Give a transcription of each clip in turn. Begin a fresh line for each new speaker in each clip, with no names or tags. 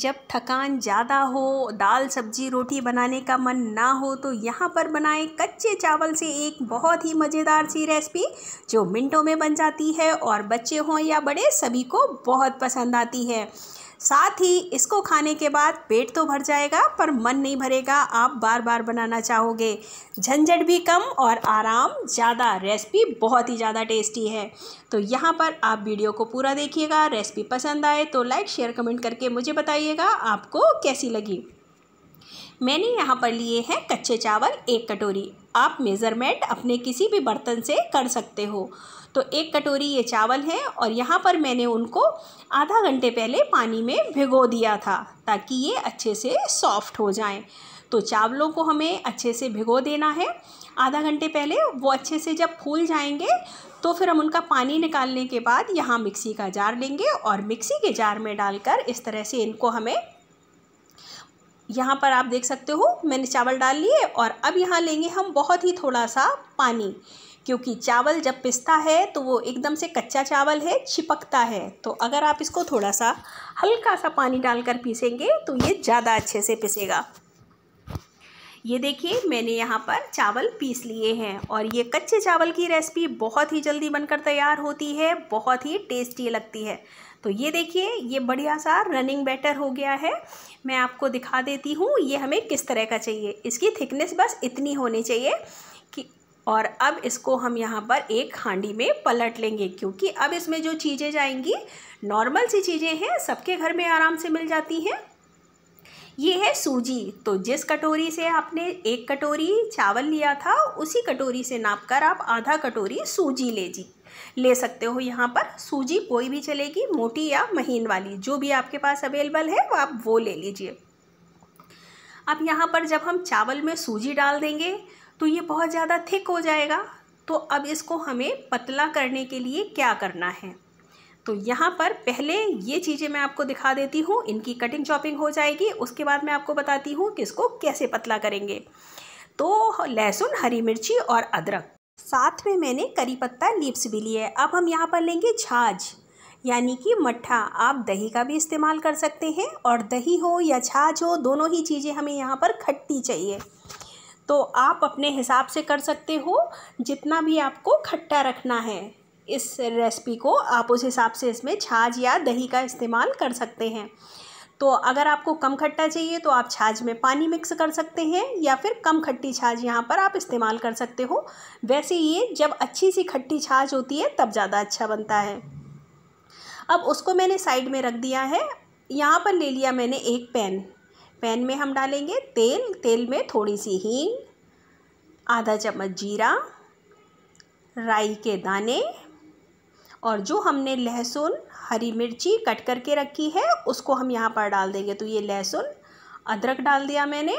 जब थकान ज़्यादा हो दाल सब्जी रोटी बनाने का मन ना हो तो यहाँ पर बनाएं कच्चे चावल से एक बहुत ही मज़ेदार सी रेसिपी जो मिनटों में बन जाती है और बच्चे हों या बड़े सभी को बहुत पसंद आती है साथ ही इसको खाने के बाद पेट तो भर जाएगा पर मन नहीं भरेगा आप बार बार बनाना चाहोगे झंझट भी कम और आराम ज़्यादा रेसिपी बहुत ही ज़्यादा टेस्टी है तो यहाँ पर आप वीडियो को पूरा देखिएगा रेसिपी पसंद आए तो लाइक शेयर कमेंट करके मुझे बताइएगा आपको कैसी लगी मैंने यहाँ पर लिए हैं कच्चे चावल एक कटोरी आप मेज़रमेंट अपने किसी भी बर्तन से कर सकते हो तो एक कटोरी ये चावल है और यहाँ पर मैंने उनको आधा घंटे पहले पानी में भिगो दिया था ताकि ये अच्छे से सॉफ्ट हो जाएं तो चावलों को हमें अच्छे से भिगो देना है आधा घंटे पहले वो अच्छे से जब फूल जाएंगे तो फिर हम उनका पानी निकालने के बाद यहाँ मिक्सी का जार लेंगे और मिक्सी के जार में डालकर इस तरह से इनको हमें यहाँ पर आप देख सकते हो मैंने चावल डाल लिए और अब यहाँ लेंगे हम बहुत ही थोड़ा सा पानी क्योंकि चावल जब पिसता है तो वो एकदम से कच्चा चावल है चिपकता है तो अगर आप इसको थोड़ा सा हल्का सा पानी डालकर पीसेंगे तो ये ज़्यादा अच्छे से पिसेगा ये देखिए मैंने यहाँ पर चावल पीस लिए हैं और ये कच्चे चावल की रेसिपी बहुत ही जल्दी बनकर तैयार होती है बहुत ही टेस्टी लगती है तो ये देखिए ये बढ़िया सा रनिंग बैटर हो गया है मैं आपको दिखा देती हूँ ये हमें किस तरह का चाहिए इसकी थिकनेस बस इतनी होनी चाहिए कि और अब इसको हम यहाँ पर एक हांडी में पलट लेंगे क्योंकि अब इसमें जो चीज़ें जाएंगी नॉर्मल सी चीज़ें हैं सबके घर में आराम से मिल जाती हैं ये है सूजी तो जिस कटोरी से आपने एक कटोरी चावल लिया था उसी कटोरी से नाप कर आप आधा कटोरी सूजी ले जी ले सकते हो यहाँ पर सूजी कोई भी चलेगी मोटी या महीन वाली जो भी आपके पास अवेलेबल है वो आप वो ले लीजिए अब यहाँ पर जब हम चावल में सूजी डाल देंगे तो ये बहुत ज़्यादा थिक हो जाएगा तो अब इसको हमें पतला करने के लिए क्या करना है तो यहाँ पर पहले ये चीज़ें मैं आपको दिखा देती हूँ इनकी कटिंग चॉपिंग हो जाएगी उसके बाद मैं आपको बताती हूँ कि इसको कैसे पतला करेंगे तो लहसुन हरी मिर्ची और अदरक साथ में मैंने करी पत्ता लिप्स भी लिए अब हम यहाँ पर लेंगे छाछ यानी कि मट्ठा आप दही का भी इस्तेमाल कर सकते हैं और दही हो या छाछ हो दोनों ही चीज़ें हमें यहाँ पर खट्टी चाहिए तो आप अपने हिसाब से कर सकते हो जितना भी आपको खट्टा रखना है इस रेसिपी को आप उस हिसाब से इसमें छाछ या दही का इस्तेमाल कर सकते हैं तो अगर आपको कम खट्टा चाहिए तो आप छाछ में पानी मिक्स कर सकते हैं या फिर कम खट्टी छाछ यहाँ पर आप इस्तेमाल कर सकते हो वैसे ये जब अच्छी सी खट्टी छाछ होती है तब ज़्यादा अच्छा बनता है अब उसको मैंने साइड में रख दिया है यहाँ पर ले लिया मैंने एक पैन पैन में हम डालेंगे तेल तेल में थोड़ी सी हींग आधा चम्मच जीरा राई के दाने और जो हमने लहसुन हरी मिर्ची कट करके रखी है उसको हम यहाँ पर डाल देंगे तो ये लहसुन अदरक डाल दिया मैंने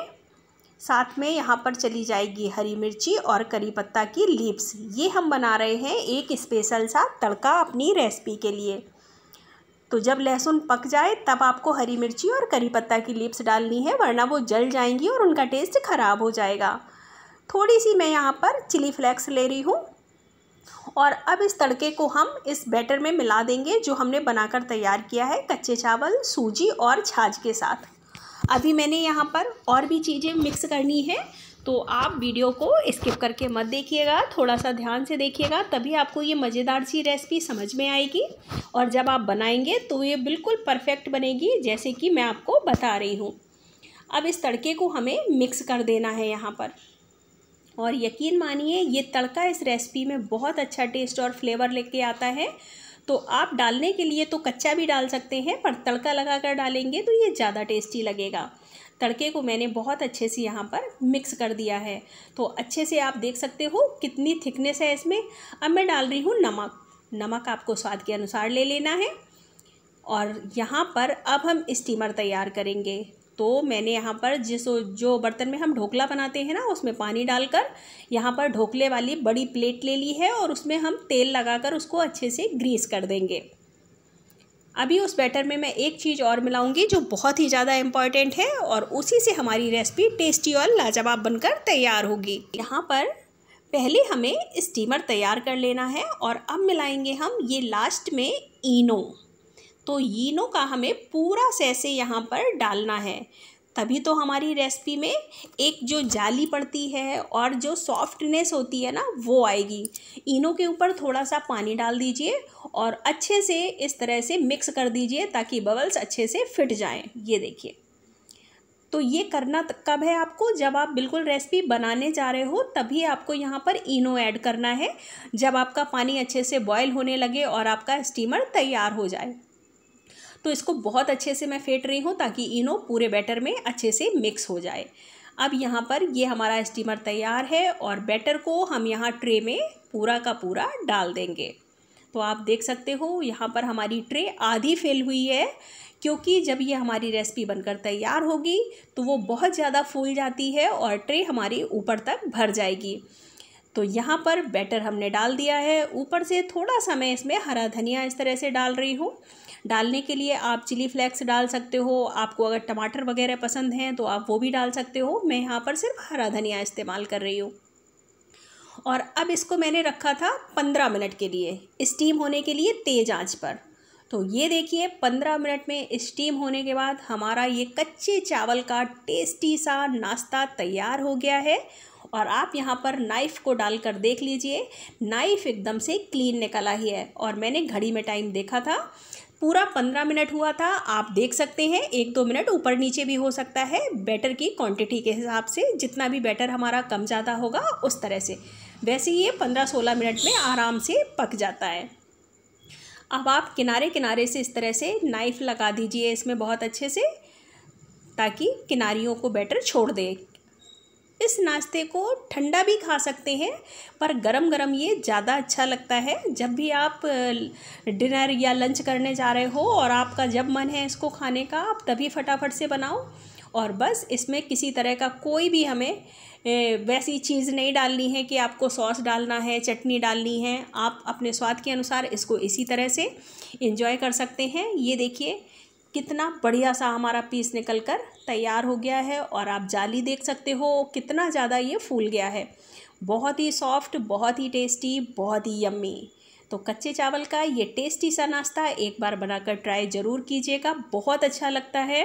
साथ में यहाँ पर चली जाएगी हरी मिर्ची और करी पत्ता की लीव्स ये हम बना रहे हैं एक स्पेशल सा तड़का अपनी रेसिपी के लिए तो जब लहसुन पक जाए तब आपको हरी मिर्ची और करी पत्ता की लीव्स डालनी है वरना वो जल जाएंगी और उनका टेस्ट ख़राब हो जाएगा थोड़ी सी मैं यहाँ पर चिली फ्लेक्स ले रही हूँ और अब इस तड़के को हम इस बैटर में मिला देंगे जो हमने बनाकर तैयार किया है कच्चे चावल सूजी और छाछ के साथ अभी मैंने यहाँ पर और भी चीज़ें मिक्स करनी है तो आप वीडियो को स्किप करके मत देखिएगा थोड़ा सा ध्यान से देखिएगा तभी आपको ये मज़ेदार सी रेसिपी समझ में आएगी और जब आप बनाएंगे तो ये बिल्कुल परफेक्ट बनेगी जैसे कि मैं आपको बता रही हूँ अब इस तड़के को हमें मिक्स कर देना है यहाँ पर और यकीन मानिए ये तड़का इस रेसिपी में बहुत अच्छा टेस्ट और फ्लेवर लेके आता है तो आप डालने के लिए तो कच्चा भी डाल सकते हैं पर तड़का लगा कर डालेंगे तो ये ज़्यादा टेस्टी लगेगा तड़के को मैंने बहुत अच्छे से यहाँ पर मिक्स कर दिया है तो अच्छे से आप देख सकते हो कितनी थिकनेस है इसमें अब मैं डाल रही हूँ नमक नमक आपको स्वाद के अनुसार ले लेना है और यहाँ पर अब हम स्टीमर तैयार करेंगे तो मैंने यहाँ पर जिस जो बर्तन में हम ढोकला बनाते हैं ना उसमें पानी डालकर यहाँ पर ढोकले वाली बड़ी प्लेट ले ली है और उसमें हम तेल लगाकर उसको अच्छे से ग्रीस कर देंगे अभी उस बैटर में मैं एक चीज़ और मिलाऊंगी जो बहुत ही ज़्यादा इम्पॉर्टेंट है और उसी से हमारी रेसिपी टेस्टी और लाजवाब बनकर तैयार होगी यहाँ पर पहले हमें स्टीमर तैयार कर लेना है और अब मिलाएंगे हम ये लास्ट में इनो तो ईनो का हमें पूरा सैसे यहाँ पर डालना है तभी तो हमारी रेसिपी में एक जो जाली पड़ती है और जो सॉफ्टनेस होती है ना वो आएगी इनो के ऊपर थोड़ा सा पानी डाल दीजिए और अच्छे से इस तरह से मिक्स कर दीजिए ताकि बबल्स अच्छे से फिट जाएं ये देखिए तो ये करना कब है आपको जब आप बिल्कुल रेसिपी बनाने जा रहे हो तभी आपको यहाँ पर इनो ऐड करना है जब आपका पानी अच्छे से बॉयल होने लगे और आपका स्टीमर तैयार हो जाए तो इसको बहुत अच्छे से मैं फेंट रही हूँ ताकि इनो पूरे बैटर में अच्छे से मिक्स हो जाए अब यहाँ पर ये हमारा स्टीमर तैयार है और बैटर को हम यहाँ ट्रे में पूरा का पूरा डाल देंगे तो आप देख सकते हो यहाँ पर हमारी ट्रे आधी फेल हुई है क्योंकि जब ये हमारी रेसिपी बनकर तैयार होगी तो वो बहुत ज़्यादा फूल जाती है और ट्रे हमारी ऊपर तक भर जाएगी तो यहाँ पर बैटर हमने डाल दिया है ऊपर से थोड़ा सा मैं इसमें हरा धनिया इस तरह से डाल रही हूँ डालने के लिए आप चिली फ्लेक्स डाल सकते हो आपको अगर टमाटर वगैरह पसंद हैं तो आप वो भी डाल सकते हो मैं यहाँ पर सिर्फ हरा धनिया इस्तेमाल कर रही हूँ और अब इसको मैंने रखा था पंद्रह मिनट के लिए स्टीम होने के लिए तेज़ आँच पर तो ये देखिए पंद्रह मिनट में स्टीम होने के बाद हमारा ये कच्चे चावल का टेस्टी सा नाश्ता तैयार हो गया है और आप यहाँ पर नाइफ़ को डाल कर देख लीजिए नाइफ़ एकदम से क्लीन निकला ही है और मैंने घड़ी में टाइम देखा था पूरा पंद्रह मिनट हुआ था आप देख सकते हैं एक दो मिनट ऊपर नीचे भी हो सकता है बैटर की क्वांटिटी के हिसाब से जितना भी बैटर हमारा कम ज़्यादा होगा उस तरह से वैसे ये पंद्रह सोलह मिनट में आराम से पक जाता है अब आप किनारे किनारे से इस तरह से नाइफ़ लगा दीजिए इसमें बहुत अच्छे से ताकि किनारियों को बैटर छोड़ दे इस नाश्ते को ठंडा भी खा सकते हैं पर गरम गरम ये ज़्यादा अच्छा लगता है जब भी आप डिनर या लंच करने जा रहे हो और आपका जब मन है इसको खाने का आप तभी फटाफट से बनाओ और बस इसमें किसी तरह का कोई भी हमें वैसी चीज़ नहीं डालनी है कि आपको सॉस डालना है चटनी डालनी है आप अपने स्वाद के अनुसार इसको इसी तरह से इंजॉय कर सकते हैं ये देखिए कितना बढ़िया सा हमारा पीस निकल कर तैयार हो गया है और आप जाली देख सकते हो कितना ज़्यादा ये फूल गया है बहुत ही सॉफ्ट बहुत ही टेस्टी बहुत ही यम्मी तो कच्चे चावल का ये टेस्टी सा नाश्ता एक बार बनाकर ट्राई ज़रूर कीजिएगा बहुत अच्छा लगता है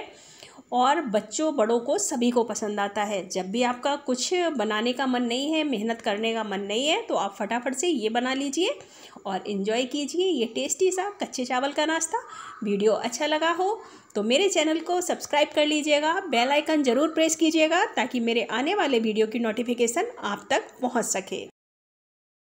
और बच्चों बड़ों को सभी को पसंद आता है जब भी आपका कुछ बनाने का मन नहीं है मेहनत करने का मन नहीं है तो आप फटाफट से ये बना लीजिए और इन्जॉय कीजिए ये टेस्टी सा कच्चे चावल का नाश्ता वीडियो अच्छा लगा हो तो मेरे चैनल को सब्सक्राइब कर लीजिएगा बेल आइकन ज़रूर प्रेस कीजिएगा ताकि मेरे आने वाले वीडियो की नोटिफिकेशन आप तक पहुंच सके